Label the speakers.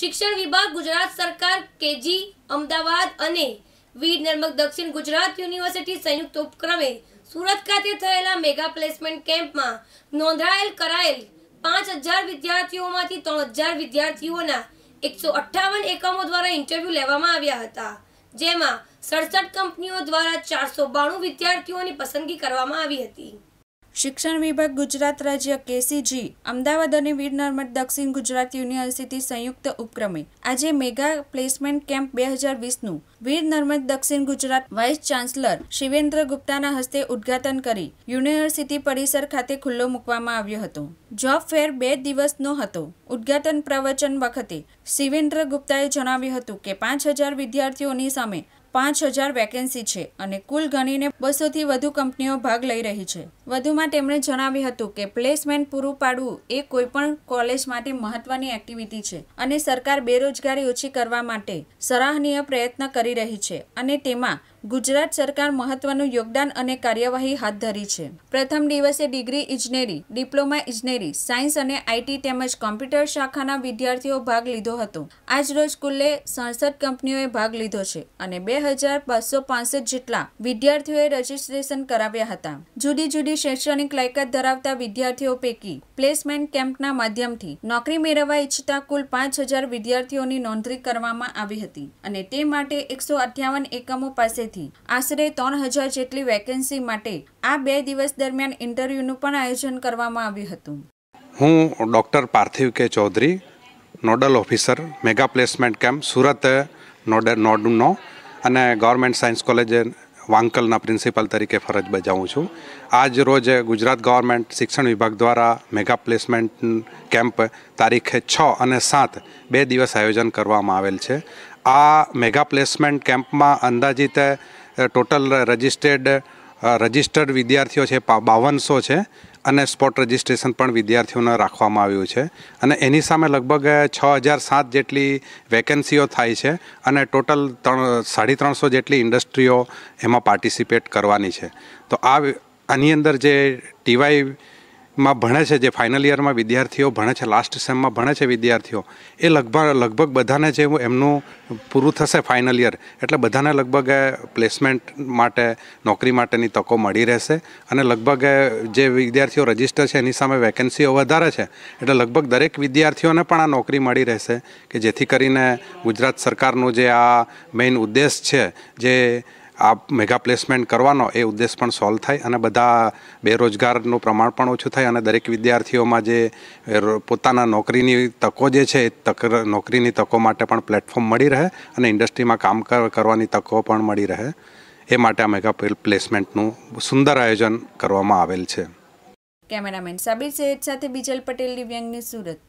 Speaker 1: શિક્ષણ વિભાગ ગુજરાત સરકાર કેજી અમદાવાદ અને વીર નર્મદ દક્ષિણ ગુજરાત યુનિવર્સિટી સંયુક્ત ઉપક્રમે સુરત ખાતે થયેલા મેગા પ્લેસમેન્ટ કેમ્પમાં નોંધાયેલ કરાયેલ પાંચ હજાર વિદ્યાર્થીઓમાંથી ત્રણ હજાર વિદ્યાર્થીઓના એકસો અઠ્ઠાવન એકમો દ્વારા ઇન્ટરવ્યૂ લેવામાં આવ્યા હતા જેમાં સડસઠ કંપનીઓ દ્વારા ચારસો બાણું વિદ્યાર્થીઓની પસંદગી કરવામાં આવી હતી શિક્ષણ વિભાગ
Speaker 2: ગુજરાત રાજ્ય કેસીજી અમદાવાદ અને વીર નર્મદ દક્ષિણ ગુજરાત યુનિવર્સિટી સંયુક્ત ઉપક્રમે આજે મેગા પ્લેસમેન્ટ કેમ્પ બે હજાર વીસનું વીર નર્મદ દક્ષિણ ગુજરાત વાઇસ ચાન્સલર શિવેન્દ્ર ગુપ્તાના હસ્તે ઉદ્ઘાટન કરી યુનિવર્સિટી પરિસર ખાતે ખુલ્લો મૂકવામાં આવ્યો હતો જોબ ફેર બે દિવસનો હતો ઉદ્ઘાટન પ્રવચન વખતે શિવેન્દ્ર ગુપ્તાએ જણાવ્યું હતું કે પાંચ હજાર વિદ્યાર્થીઓની સામે પાંચ હજાર વેકેન્સી છે અને કુલ ગણીને બસોથી વધુ કંપનીઓ ભાગ લઈ રહી છે વધુમાં તેમણે જણાવ્યું હતું કે પ્લેસમેન્ટ પૂરું પાડવું એ કોઈપણ કોલેજ માટે મહત્વની એક્ટિવિટી છે અને સરકાર બેરોજગારી ઓછી કરવા માટે સરાહનીય પ્રયત્ન કરી રહી છે અને તેમાં ગુજરાત સરકાર મહત્વનું યોગદાન અને કાર્યવાહી હાથ ધરી છે પ્રથમ દિવસે ડિગ્રી ઇજનેરી ડિપ્લોમા ઇજનેરી સાયન્સ અને આઈટી તેમજ કોમ્પ્યુટર શાખાના વિદ્યાર્થીઓ ભાગ લીધો હતો આજરોજ રોજ સડસઠ કંપનીઓએ ભાગ લીધો છે અને બે હજાર બસો પાંસઠ જેટલા વિદ્યાર્થીઓએ રજીસ્ટ્રેશન કરાવ્યા હતા જુદી જુદી શૈક્ષણિક લાયકાત ધરાવતા વિદ્યાર્થીઓ પૈકી પ્લેસમેન્ટ કેમ્પના માધ્યમથી નોકરી મેળવવા ઈચ્છતા કુલ પાંચ હજાર વિદ્યાર્થીઓની નોંધણી કરવામાં આવી હતી અને તે માટે એકસો અઠ્યાવન એકમો પાસે ખાતેથી આશરે ત્રણ હજાર જેટલી વેકેન્સી માટે આ બે દિવસ દરમિયાન ઇન્ટરવ્યુનું પણ આયોજન કરવામાં આવ્યું હતું
Speaker 3: હું doctor Parthiv K Chaudhary nodal officer mega placement camp Surat nodal નોડનો અને ગવર્મેન્ટ સાયન્સ કોલેજ વાંકલના પ્રિન્સિપાલ તરીકે ફરજ બજાવું છું આજ રોજ ગુજરાત ગવર્મેન્ટ શિક્ષણ વિભાગ દ્વારા મેગા પ્લેસમેન્ટ કેમ્પ તારીખે છ અને સાત બે દિવસ આયોજન કરવામાં આવેલ છે આ મેગા પ્લેસમેન્ટ કેમ્પમાં અંદાજિત ટોટલ રજિસ્ટર્ડ રજિસ્ટર્ડ વિદ્યાર્થીઓ છે બાવનસો છે અને સ્પોટ રજિસ્ટ્રેશન પણ વિદ્યાર્થીઓને રાખવામાં આવ્યું છે અને એની સામે લગભગ છ હજાર સાત જેટલી વેકેન્સીઓ થાય છે અને ટોટલ ત્રણ સાડી ત્રણસો જેટલી ઇન્ડસ્ટ્રીઓ એમાં પાર્ટિસિપેટ કરવાની છે તો આ આની અંદર જે ટીવાય માં ભણે છે જે ફાઇનલ યરમાં વિદ્યાર્થીઓ ભણે છે લાસ્ટ સેમમાં ભણે છે વિદ્યાર્થીઓ એ લગભગ લગભગ બધાને જે એમનું પૂરું થશે ફાઇનલ યર એટલે બધાને લગભગ પ્લેસમેન્ટ માટે નોકરી માટેની તકો મળી રહેશે અને લગભગ જે વિદ્યાર્થીઓ રજિસ્ટર છે એની સામે વેકેન્સીઓ વધારે છે એટલે લગભગ દરેક વિદ્યાર્થીઓને પણ આ નોકરી મળી રહેશે કે જેથી કરીને ગુજરાત સરકારનો જે આ મેઇન ઉદ્દેશ છે જે આ મેગા પ્લેસમેન્ટ કરવાનો એ ઉદ્દેશ પણ સોલ્વ થાય અને બધા બેરોજગારનું પ્રમાણ પણ ઓછું થાય અને દરેક વિદ્યાર્થીઓમાં જે પોતાના નોકરીની તકો જે છે એ તક નોકરીની તકો માટે પણ પ્લેટફોર્મ મળી રહે અને ઇન્ડસ્ટ્રીમાં કામ કરવાની તકો પણ મળી રહે એ માટે આ મેગા પ્લેસમેન્ટનું સુંદર આયોજન કરવામાં આવેલ છે
Speaker 2: કેમેરામેન સાબિર સૈયદ સાથે બીજલ પટેલ દિવ્યાંગની સુરત